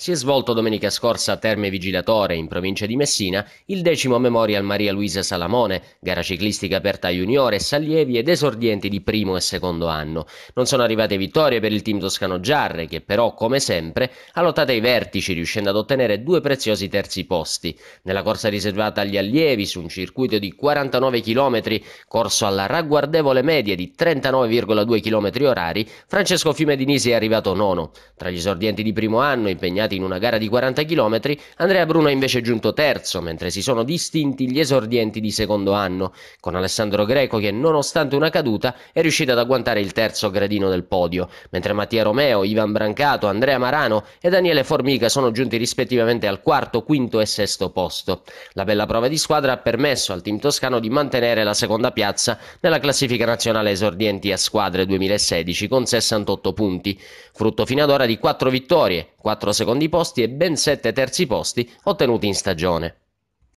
Si è svolto domenica scorsa a Terme Vigilatore, in provincia di Messina, il decimo Memorial Maria Luisa Salamone, gara ciclistica aperta a juniores, allievi ed esordienti di primo e secondo anno. Non sono arrivate vittorie per il team toscano Giarre, che però, come sempre, ha lottato ai vertici, riuscendo ad ottenere due preziosi terzi posti. Nella corsa riservata agli allievi, su un circuito di 49 km, corso alla ragguardevole media di 39,2 km orari, Francesco Fiume Fiumedinisi è arrivato nono. Tra gli esordienti di primo anno, impegnati finalizzati in una gara di 40 km, Andrea Bruno è invece giunto terzo, mentre si sono distinti gli esordienti di secondo anno, con Alessandro Greco che nonostante una caduta è riuscito ad agguantare il terzo gradino del podio, mentre Mattia Romeo, Ivan Brancato, Andrea Marano e Daniele Formica sono giunti rispettivamente al quarto, quinto e sesto posto. La bella prova di squadra ha permesso al team toscano di mantenere la seconda piazza nella classifica nazionale esordienti a squadre 2016 con 68 punti, frutto fino ad ora di 4 vittorie, 4 secondi secondi posti e ben sette terzi posti ottenuti in stagione.